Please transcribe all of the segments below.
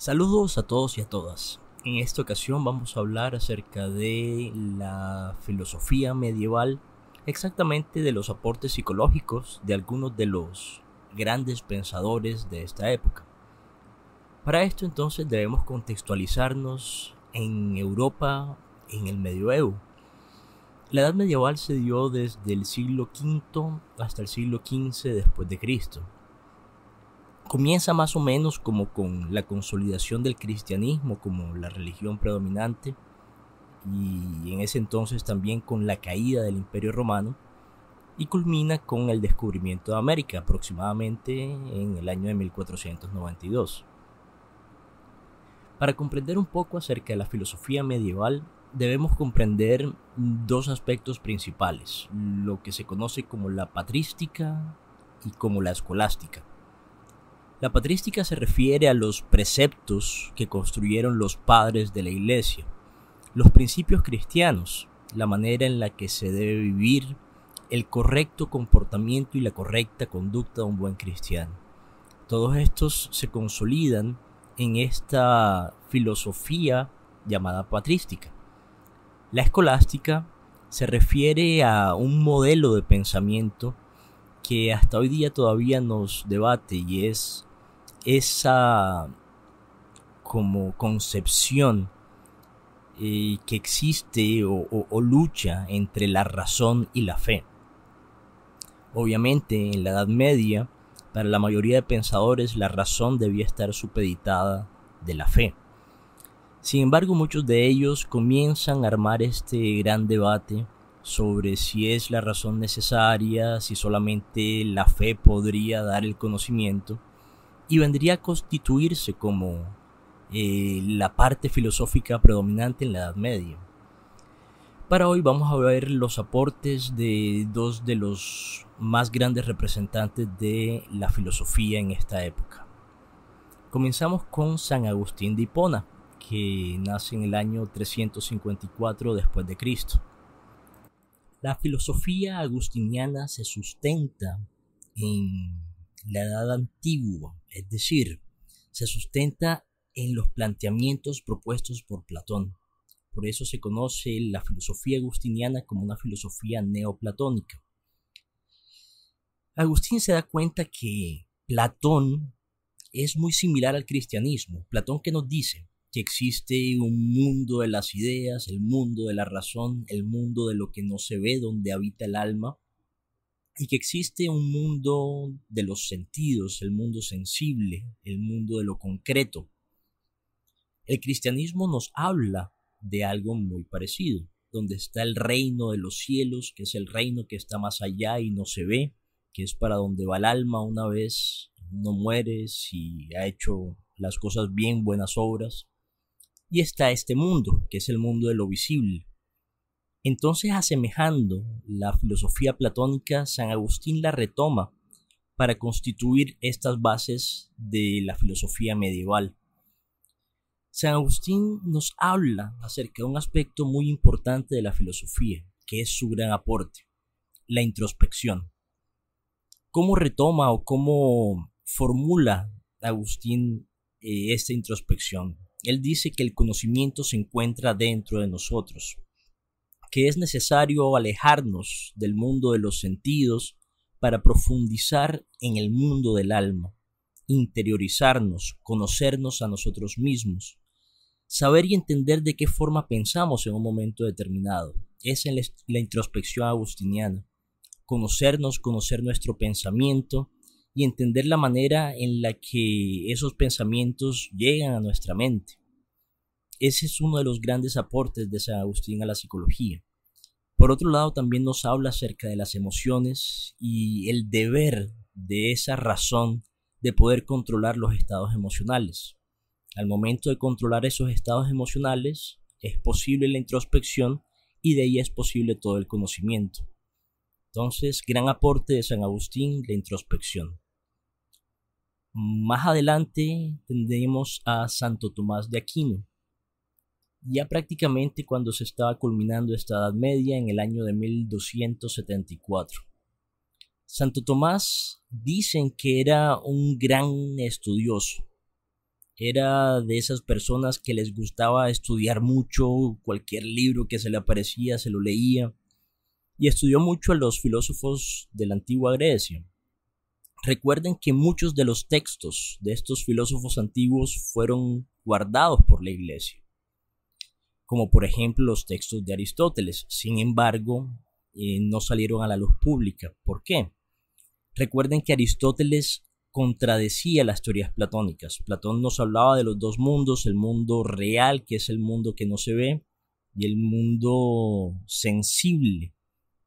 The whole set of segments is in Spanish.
Saludos a todos y a todas. En esta ocasión vamos a hablar acerca de la filosofía medieval, exactamente de los aportes psicológicos de algunos de los grandes pensadores de esta época. Para esto entonces debemos contextualizarnos en Europa en el medioevo. La edad medieval se dio desde el siglo V hasta el siglo XV después de Cristo comienza más o menos como con la consolidación del cristianismo como la religión predominante y en ese entonces también con la caída del imperio romano y culmina con el descubrimiento de América aproximadamente en el año de 1492. Para comprender un poco acerca de la filosofía medieval debemos comprender dos aspectos principales, lo que se conoce como la patrística y como la escolástica. La patrística se refiere a los preceptos que construyeron los padres de la Iglesia, los principios cristianos, la manera en la que se debe vivir, el correcto comportamiento y la correcta conducta de un buen cristiano. Todos estos se consolidan en esta filosofía llamada patrística. La escolástica se refiere a un modelo de pensamiento que hasta hoy día todavía nos debate y es esa como concepción eh, que existe o, o lucha entre la razón y la fe. Obviamente en la Edad Media, para la mayoría de pensadores la razón debía estar supeditada de la fe. Sin embargo, muchos de ellos comienzan a armar este gran debate sobre si es la razón necesaria, si solamente la fe podría dar el conocimiento y vendría a constituirse como eh, la parte filosófica predominante en la Edad Media. Para hoy vamos a ver los aportes de dos de los más grandes representantes de la filosofía en esta época. Comenzamos con San Agustín de Hipona, que nace en el año 354 después de Cristo. La filosofía agustiniana se sustenta en la edad antigua, es decir, se sustenta en los planteamientos propuestos por Platón. Por eso se conoce la filosofía agustiniana como una filosofía neoplatónica. Agustín se da cuenta que Platón es muy similar al cristianismo. Platón que nos dice que existe un mundo de las ideas, el mundo de la razón, el mundo de lo que no se ve, donde habita el alma, y que existe un mundo de los sentidos, el mundo sensible, el mundo de lo concreto. El cristianismo nos habla de algo muy parecido, donde está el reino de los cielos, que es el reino que está más allá y no se ve, que es para donde va el alma una vez no muere si ha hecho las cosas bien, buenas obras. Y está este mundo, que es el mundo de lo visible, entonces, asemejando la filosofía platónica, San Agustín la retoma para constituir estas bases de la filosofía medieval. San Agustín nos habla acerca de un aspecto muy importante de la filosofía, que es su gran aporte, la introspección. ¿Cómo retoma o cómo formula Agustín eh, esta introspección? Él dice que el conocimiento se encuentra dentro de nosotros, que es necesario alejarnos del mundo de los sentidos para profundizar en el mundo del alma, interiorizarnos, conocernos a nosotros mismos, saber y entender de qué forma pensamos en un momento determinado. Esa es la introspección agustiniana, conocernos, conocer nuestro pensamiento y entender la manera en la que esos pensamientos llegan a nuestra mente ese es uno de los grandes aportes de San Agustín a la psicología. Por otro lado, también nos habla acerca de las emociones y el deber de esa razón de poder controlar los estados emocionales. Al momento de controlar esos estados emocionales, es posible la introspección y de ahí es posible todo el conocimiento. Entonces, gran aporte de San Agustín, la introspección. Más adelante tendremos a Santo Tomás de Aquino, ya prácticamente cuando se estaba culminando esta Edad Media en el año de 1274. Santo Tomás dicen que era un gran estudioso. Era de esas personas que les gustaba estudiar mucho, cualquier libro que se le aparecía se lo leía, y estudió mucho a los filósofos de la antigua Grecia. Recuerden que muchos de los textos de estos filósofos antiguos fueron guardados por la Iglesia como por ejemplo los textos de Aristóteles. Sin embargo, eh, no salieron a la luz pública. ¿Por qué? Recuerden que Aristóteles contradecía las teorías platónicas. Platón nos hablaba de los dos mundos, el mundo real, que es el mundo que no se ve, y el mundo sensible,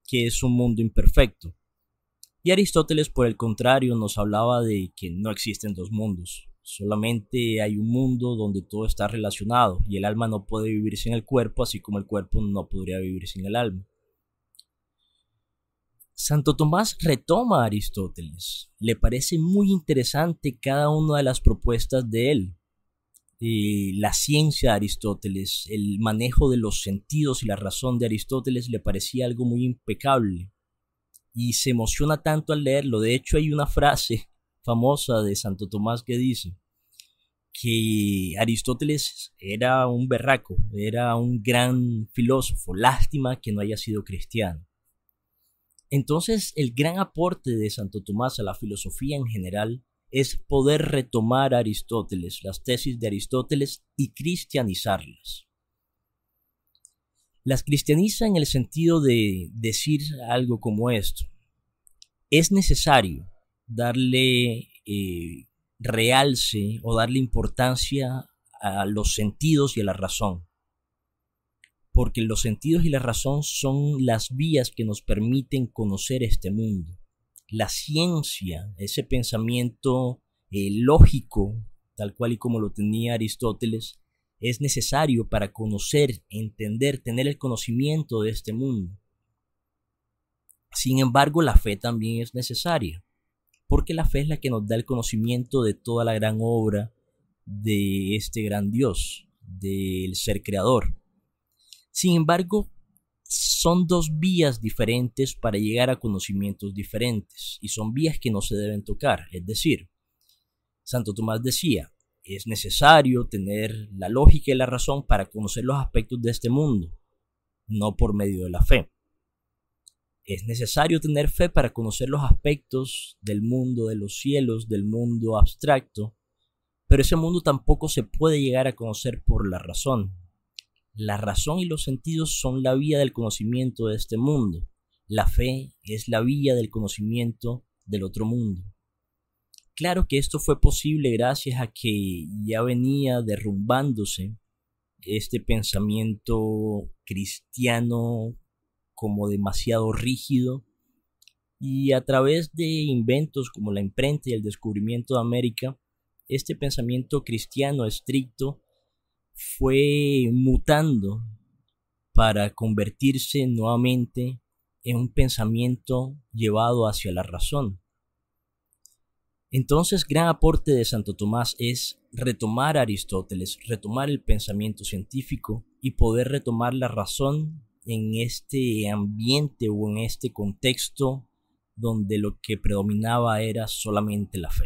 que es un mundo imperfecto. Y Aristóteles, por el contrario, nos hablaba de que no existen dos mundos, Solamente hay un mundo donde todo está relacionado y el alma no puede vivir sin el cuerpo, así como el cuerpo no podría vivir sin el alma. Santo Tomás retoma a Aristóteles. Le parece muy interesante cada una de las propuestas de él. la ciencia de Aristóteles, el manejo de los sentidos y la razón de Aristóteles le parecía algo muy impecable. Y se emociona tanto al leerlo. De hecho, hay una frase famosa de Santo Tomás que dice que Aristóteles era un berraco, era un gran filósofo, lástima que no haya sido cristiano. Entonces el gran aporte de Santo Tomás a la filosofía en general es poder retomar a Aristóteles, las tesis de Aristóteles y cristianizarlas. Las cristianiza en el sentido de decir algo como esto. Es necesario darle eh, realce o darle importancia a los sentidos y a la razón. Porque los sentidos y la razón son las vías que nos permiten conocer este mundo. La ciencia, ese pensamiento eh, lógico, tal cual y como lo tenía Aristóteles, es necesario para conocer, entender, tener el conocimiento de este mundo. Sin embargo, la fe también es necesaria porque la fe es la que nos da el conocimiento de toda la gran obra de este gran Dios, del ser creador. Sin embargo, son dos vías diferentes para llegar a conocimientos diferentes y son vías que no se deben tocar. Es decir, Santo Tomás decía, es necesario tener la lógica y la razón para conocer los aspectos de este mundo, no por medio de la fe es necesario tener fe para conocer los aspectos del mundo de los cielos, del mundo abstracto, pero ese mundo tampoco se puede llegar a conocer por la razón. La razón y los sentidos son la vía del conocimiento de este mundo. La fe es la vía del conocimiento del otro mundo. Claro que esto fue posible gracias a que ya venía derrumbándose este pensamiento cristiano como demasiado rígido. Y a través de inventos como la imprenta y el descubrimiento de América, este pensamiento cristiano estricto fue mutando para convertirse nuevamente en un pensamiento llevado hacia la razón. Entonces, gran aporte de Santo Tomás es retomar a Aristóteles, retomar el pensamiento científico y poder retomar la razón en este ambiente o en este contexto donde lo que predominaba era solamente la fe.